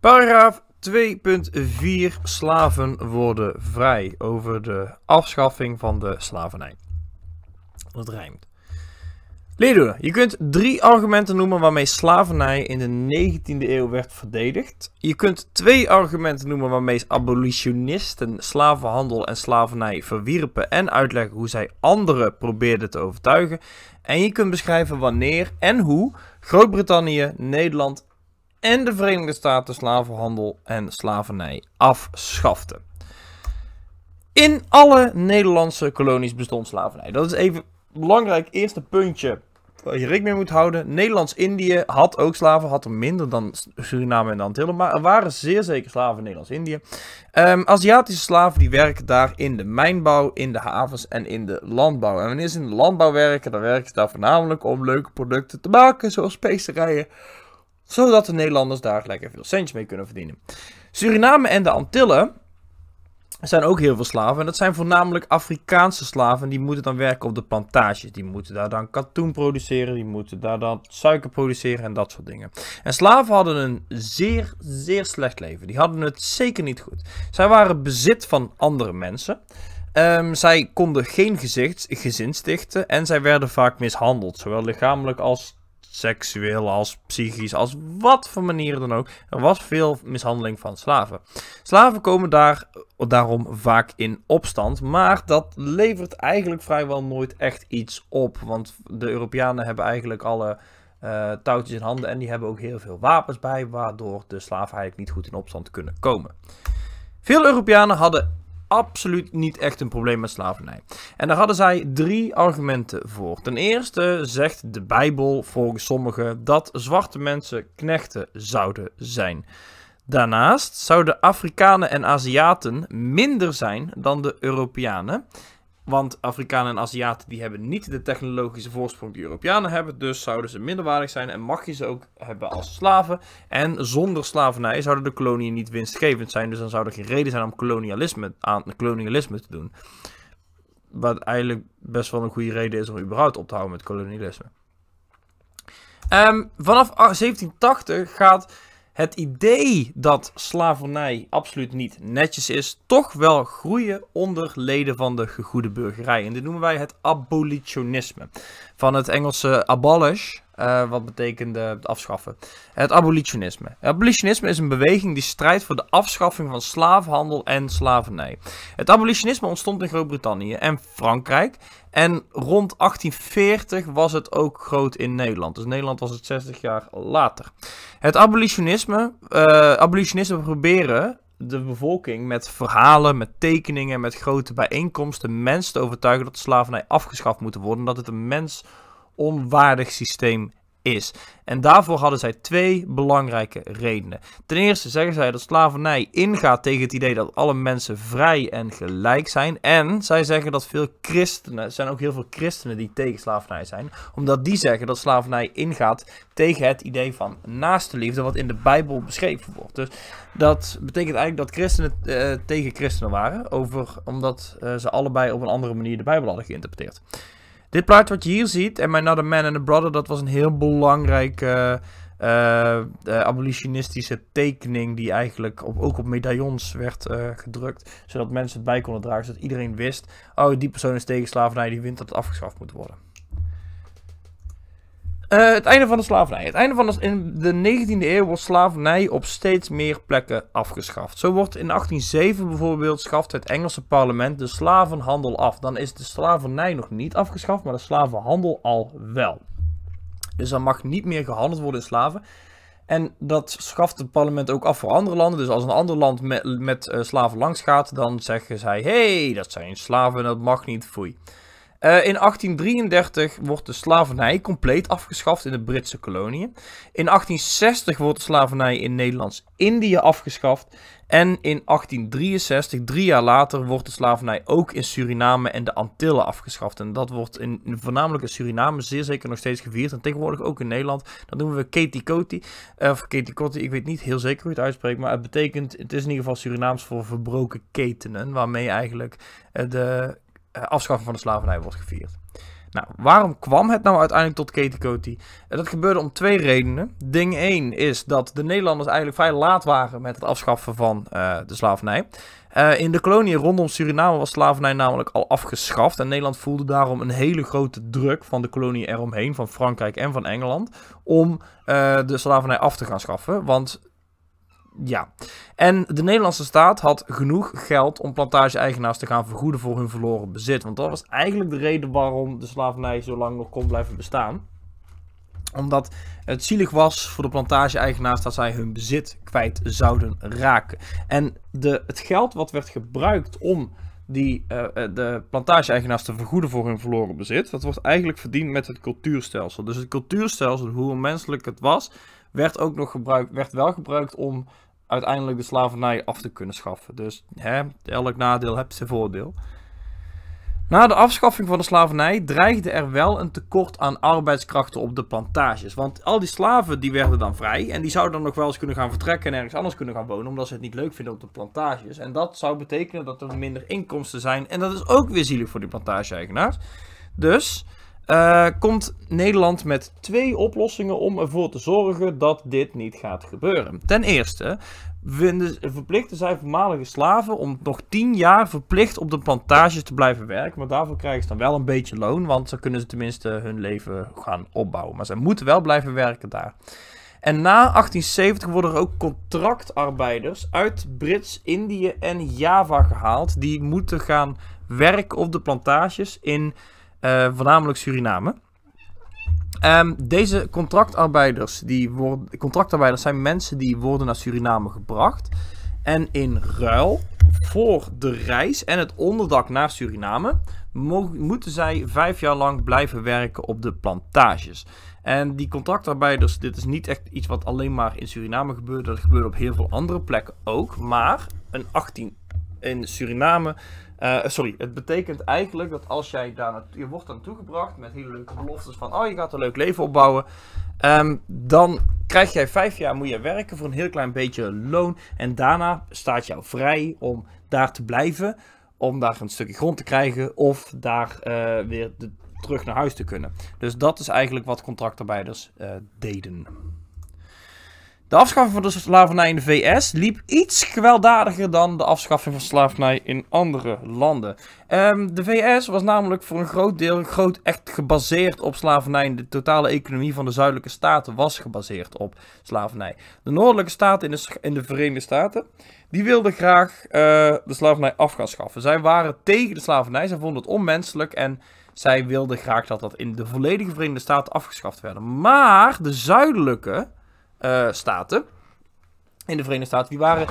Paragraaf 2.4 Slaven worden vrij over de afschaffing van de slavernij. Dat rijmt. Leerdoelen, je kunt drie argumenten noemen waarmee slavernij in de 19e eeuw werd verdedigd. Je kunt twee argumenten noemen waarmee abolitionisten slavenhandel en slavernij verwierpen en uitleggen hoe zij anderen probeerden te overtuigen. En je kunt beschrijven wanneer en hoe Groot-Brittannië, Nederland en de Verenigde Staten slavenhandel en slavernij afschafte. In alle Nederlandse kolonies bestond slavernij. Dat is even belangrijk eerste puntje waar je rekening mee moet houden. Nederlands-Indië had ook slaven, had er minder dan Suriname en Antillen, maar er waren zeer zeker slaven in Nederlands-Indië. Um, Aziatische slaven die werken daar in de mijnbouw, in de havens en in de landbouw. En wanneer ze in de landbouw werken, dan werken ze daar voornamelijk om leuke producten te maken, zoals specerijen, zodat de Nederlanders daar lekker veel centjes mee kunnen verdienen. Suriname en de Antillen zijn ook heel veel slaven. En dat zijn voornamelijk Afrikaanse slaven. Die moeten dan werken op de plantages. Die moeten daar dan katoen produceren. Die moeten daar dan suiker produceren en dat soort dingen. En slaven hadden een zeer, zeer slecht leven. Die hadden het zeker niet goed. Zij waren bezit van andere mensen. Ehm, zij konden geen gezicht, gezin stichten en zij werden vaak mishandeld, zowel lichamelijk als seksueel als psychisch, als wat voor manieren dan ook. Er was veel mishandeling van slaven. Slaven komen daar, daarom vaak in opstand, maar dat levert eigenlijk vrijwel nooit echt iets op. Want de Europeanen hebben eigenlijk alle eh, touwtjes in handen en die hebben ook heel veel wapens bij, waardoor de slaven eigenlijk niet goed in opstand kunnen komen. Veel Europeanen hadden absoluut niet echt een probleem met slavernij. En daar hadden zij drie argumenten voor. Ten eerste zegt de Bijbel volgens sommigen dat zwarte mensen knechten zouden zijn. Daarnaast zouden Afrikanen en Aziaten minder zijn dan de Europeanen. Want Afrikanen en Aziaten die hebben niet de technologische voorsprong die Europeanen hebben. Dus zouden ze minderwaardig zijn en mag je ze ook hebben als slaven. En zonder slavernij zouden de koloniën niet winstgevend zijn. Dus dan zou er geen reden zijn om kolonialisme, aan kolonialisme te doen. Wat eigenlijk best wel een goede reden is om überhaupt op te houden met kolonialisme. Ehm, vanaf 1780 gaat het idee dat slavernij absoluut niet netjes is, toch wel groeien onder leden van de gegoede burgerij. En dit noemen wij het abolitionisme. Van het Engelse abolish, eh, wat betekende het afschaffen. Het abolitionisme. Het abolitionisme is een beweging die strijdt voor de afschaffing van slavenhandel en slavernij. Het abolitionisme ontstond in Groot-Brittannië en Frankrijk. En rond 1840 was het ook groot in Nederland. Dus Nederland was het 60 jaar later. Het abolitionisme, uh, abolitionisten proberen de bevolking met verhalen, met tekeningen, met grote bijeenkomsten mensen te overtuigen dat de slavernij afgeschaft moet worden. Dat het een mens onwaardig systeem is. En daarvoor hadden zij twee belangrijke redenen. Ten eerste zeggen zij dat slavernij ingaat tegen het idee dat alle mensen vrij en gelijk zijn. En zij zeggen dat veel christenen, er zijn ook heel veel christenen die tegen slavernij zijn, omdat die zeggen dat slavernij ingaat tegen het idee van naastenliefde, wat in de Bijbel beschreven wordt. Dus dat betekent eigenlijk dat christenen eh, tegen christenen waren, over, omdat eh, ze allebei op een andere manier de Bijbel hadden geïnterpreteerd. Dit plaatje wat je hier ziet, en My Another Man and a Brother, dat was een heel belangrijke eh, eh, eh, abolitionistische tekening die eigenlijk op, ook op medaillons werd gedrukt. Zodat mensen het bij konden dragen, zodat iedereen wist, oh die persoon is tegen slavernij, die wint dat het afgeschaft moet worden. Eh, het einde van de slavernij. Het einde van de, in de 19e eeuw wordt slavernij op steeds meer plekken afgeschaft. Zo wordt in 1807 bijvoorbeeld schaft het Engelse parlement de slavenhandel af. Dan is de slavernij nog niet afgeschaft, maar de slavenhandel al wel. Dus dan mag niet meer gehandeld worden in slaven. En dat schaft het parlement ook af voor andere landen. Dus als een ander land met, met eh, slaven langs gaat, dan zeggen zij: hé, hey, dat zijn slaven, dat mag niet, foei. Eh, in 1833 wordt de slavernij compleet afgeschaft in de Britse koloniën. In 1860 wordt de slavernij in Nederlands-Indië afgeschaft. En in 1863, drie jaar later, wordt de slavernij ook in Suriname en de Antillen afgeschaft. En dat wordt in, voornamelijk in Suriname zeer zeker nog steeds gevierd. En tegenwoordig ook in Nederland. Dat noemen we Ketikoti. Eh, of Ketikoti, ik weet niet heel zeker hoe je het uitspreekt. Maar het betekent, het is in ieder geval Surinaams voor verbroken ketenen. Waarmee eigenlijk eh, de eh, afschaffen van de slavernij wordt gevierd. Nou, waarom kwam het nou uiteindelijk tot Ketikoti? Eh, dat gebeurde om twee redenen. Ding 1 is dat de Nederlanders eigenlijk vrij laat waren met het afschaffen van eh, de slavernij. in de koloniën rondom Suriname was slavernij namelijk al afgeschaft. En Nederland voelde daarom een hele grote druk van de kolonie eromheen, van Frankrijk en van Engeland, om de slavernij af te gaan schaffen. Want ja. En de Nederlandse staat had genoeg geld om plantage-eigenaars te gaan vergoeden voor hun verloren bezit. Want dat was eigenlijk de reden waarom de slavernij zo lang nog kon blijven bestaan. Omdat het zielig was voor de plantage-eigenaars dat zij hun bezit kwijt zouden raken. En de, het geld wat werd gebruikt om die, eh, eh, de plantage-eigenaars te vergoeden voor hun verloren bezit, dat wordt eigenlijk verdiend met het cultuurstelsel. Dus het cultuurstelsel, hoe menselijk het was, werd ook nog gebruikt, werd wel gebruikt om uiteindelijk de slavernij af te kunnen schaffen. Dus hè, elk nadeel heeft zijn voordeel. Na de afschaffing van de slavernij dreigde er wel een tekort aan arbeidskrachten op de plantages. Want al die slaven die werden dan vrij en die zouden dan nog wel eens kunnen gaan vertrekken en ergens anders kunnen gaan wonen omdat ze het niet leuk vinden op de plantages. En dat zou betekenen dat er minder inkomsten zijn en dat is ook weer zielig voor die plantage-eigenaars. Dus eh, komt Nederland met twee oplossingen om ervoor te zorgen dat dit niet gaat gebeuren. Ten eerste verplichten zijn voormalige slaven om nog tien jaar verplicht op de plantages te blijven werken. Maar daarvoor krijgen ze dan wel een beetje loon, want dan kunnen ze tenminste hun leven gaan opbouwen. Maar ze moeten wel blijven werken daar. En na 1870 worden er ook contractarbeiders uit Brits-Indië en Java gehaald. Die moeten gaan werken op de plantages in uh, voornamelijk Suriname. Ehm, deze contractarbeiders, die worden, contractarbeiders zijn mensen die worden naar Suriname gebracht. En in ruil voor de reis en het onderdak naar Suriname moeten zij vijf jaar lang blijven werken op de plantages. En die contractarbeiders, dit is niet echt iets wat alleen maar in Suriname gebeurt, Dat gebeurt op heel veel andere plekken ook. Maar een 18 in Suriname. Eh, eh, sorry, het betekent eigenlijk dat als jij daar je wordt dan toegebracht met hele leuke beloftes van oh je gaat een leuk leven opbouwen, ehm, dan krijg jij vijf jaar moet je werken voor een heel klein beetje loon en daarna staat jou vrij om daar te blijven, om daar een stukje grond te krijgen of daar eh, weer terug naar huis te kunnen. Dus dat is eigenlijk wat contractarbeiders deden. De afschaffing van de slavernij in de VS liep iets gewelddadiger dan de afschaffing van slavernij in andere landen. Ehm, de VS was namelijk voor een groot deel groot echt gebaseerd op slavernij. De totale economie van de zuidelijke staten was gebaseerd op slavernij. De noordelijke staten in de, in de Verenigde Staten, die wilden graag eh, de slavernij af gaan schaffen. Zij waren tegen de slavernij, zij vonden het onmenselijk en zij wilden graag dat dat in de volledige Verenigde Staten afgeschaft werd. Maar de zuidelijke eh, staten in de Verenigde Staten, die waren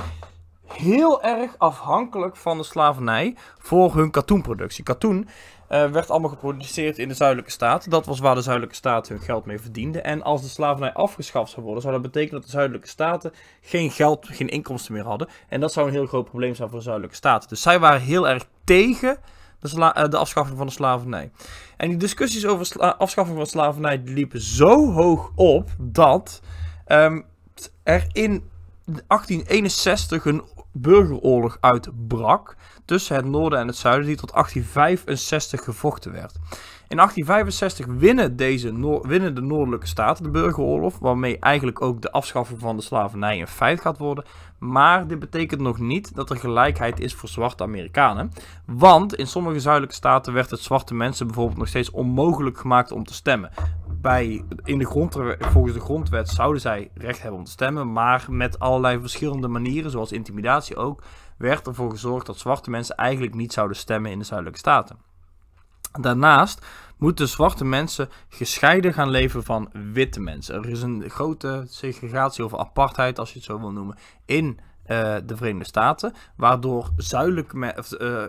heel erg afhankelijk van de slavernij voor hun katoenproductie. Katoen eh, werd allemaal geproduceerd in de zuidelijke staten. Dat was waar de zuidelijke staten hun geld mee verdienden. En als de slavernij afgeschaft zou worden, zou dat betekenen dat de zuidelijke staten geen geld, geen inkomsten meer hadden. En dat zou een heel groot probleem zijn voor de zuidelijke staten. Dus zij waren heel erg tegen de, eh, de, afschaffing van de slavernij. En die discussies over afschaffing van slavernij liepen zo hoog op dat Ehm, er in 1861 een burgeroorlog uitbrak tussen het noorden en het zuiden, die tot 1865 gevochten werd. In 1865 winnen, deze winnen de Noordelijke Staten de burgeroorlog, waarmee eigenlijk ook de afschaffing van de slavernij een feit gaat worden. Maar dit betekent nog niet dat er gelijkheid is voor zwarte Amerikanen. Want in sommige zuidelijke staten werd het zwarte mensen bijvoorbeeld nog steeds onmogelijk gemaakt om te stemmen bij, in de grond, volgens de grondwet zouden zij recht hebben om te stemmen, maar met allerlei verschillende manieren, zoals intimidatie ook, werd ervoor gezorgd dat zwarte mensen eigenlijk niet zouden stemmen in de zuidelijke staten. Daarnaast moeten zwarte mensen gescheiden gaan leven van witte mensen. Er is een grote segregatie of apartheid, als je het zo wil noemen, in eh, de Verenigde Staten. Waardoor zuidelijke, eh,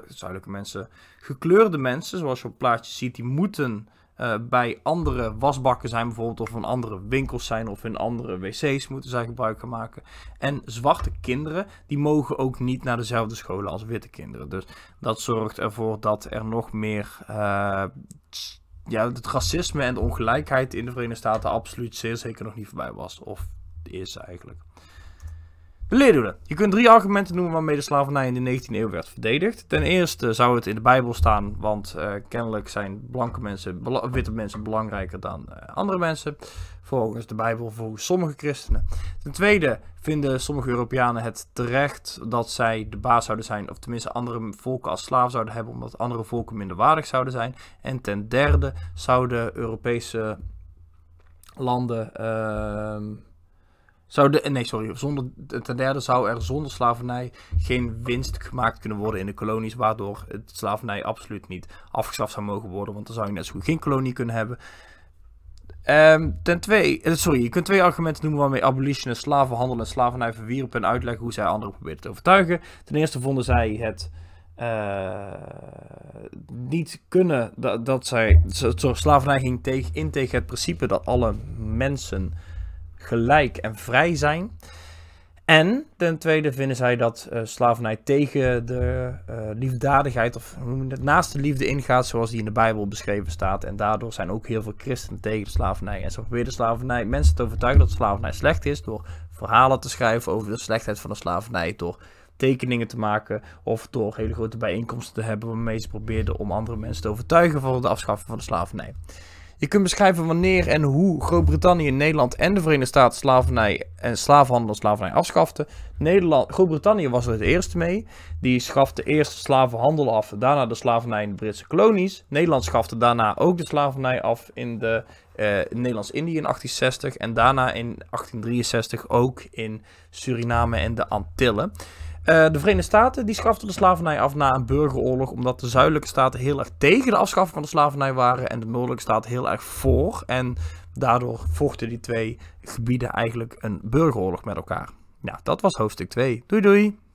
zuidelijke mensen, gekleurde mensen, zoals je op het plaatje ziet, die moeten eh, bij andere wasbakken zijn bijvoorbeeld, of in andere winkels zijn, of in andere wc's moeten zij gebruik gaan maken. En zwarte kinderen, die mogen ook niet naar dezelfde scholen als witte kinderen. Dus dat zorgt ervoor dat er nog meer eh, ja, het racisme en de ongelijkheid in de Verenigde Staten absoluut zeer zeker nog niet voorbij was. Of is eigenlijk. Leerdoelen. Je kunt drie argumenten noemen waarmee de slavernij in de 19e eeuw werd verdedigd. Ten eerste zou het in de Bijbel staan, want eh, kennelijk zijn blanke mensen, witte mensen belangrijker dan eh, andere mensen. Volgens de Bijbel, volgens sommige christenen. Ten tweede vinden sommige Europeanen het terecht dat zij de baas zouden zijn, of tenminste andere volken als slaaf zouden hebben, omdat andere volken minder waardig zouden zijn. En ten derde zouden Europese landen. Ehm, zou de, nee, sorry. Zonder, ten derde zou er zonder slavernij geen winst gemaakt kunnen worden in de kolonies. Waardoor het slavernij absoluut niet afgeschaft zou mogen worden. Want dan zou je net zo goed geen kolonie kunnen hebben. Ehm, ten tweede, eh, sorry, je kunt twee argumenten noemen waarmee abolitionisten slavenhandel en slavernij verwierpen en uitleggen hoe zij anderen probeerden te overtuigen. Ten eerste vonden zij het eh, niet kunnen dat, dat zij, sorry, slavernij ging tegen, in tegen het principe dat alle mensen gelijk en vrij zijn. En ten tweede vinden zij dat uh, slavernij tegen de eh, liefdadigheid of het, naast de liefde ingaat zoals die in de Bijbel beschreven staat. En daardoor zijn ook heel veel christenen tegen slavernij. En ze proberen slavernij, mensen te overtuigen dat slavernij slecht is door verhalen te schrijven over de slechtheid van de slavernij, door tekeningen te maken of door hele grote bijeenkomsten te hebben waarmee ze probeerden om andere mensen te overtuigen voor de afschaffen van de slavernij. Je kunt beschrijven wanneer en hoe Groot-Brittannië, Nederland en de Verenigde Staten slavernij en slavenhandel en slavernij afschaften. Nederland, Groot-Brittannië was er het eerste mee. Die schafte eerst slavenhandel af, daarna de slavernij in de Britse kolonies. Nederland schafte daarna ook de slavernij af in de eh, Nederlands-Indië in 1860 en daarna in 1863 ook in Suriname en de Antillen. Eh, de Verenigde Staten die schaften de slavernij af na een burgeroorlog, omdat de zuidelijke staten heel erg tegen de afschaffing van de slavernij waren en de noordelijke staten heel erg voor. En daardoor vochten die twee gebieden eigenlijk een burgeroorlog met elkaar. Nou, dat was hoofdstuk 2. Doei doei!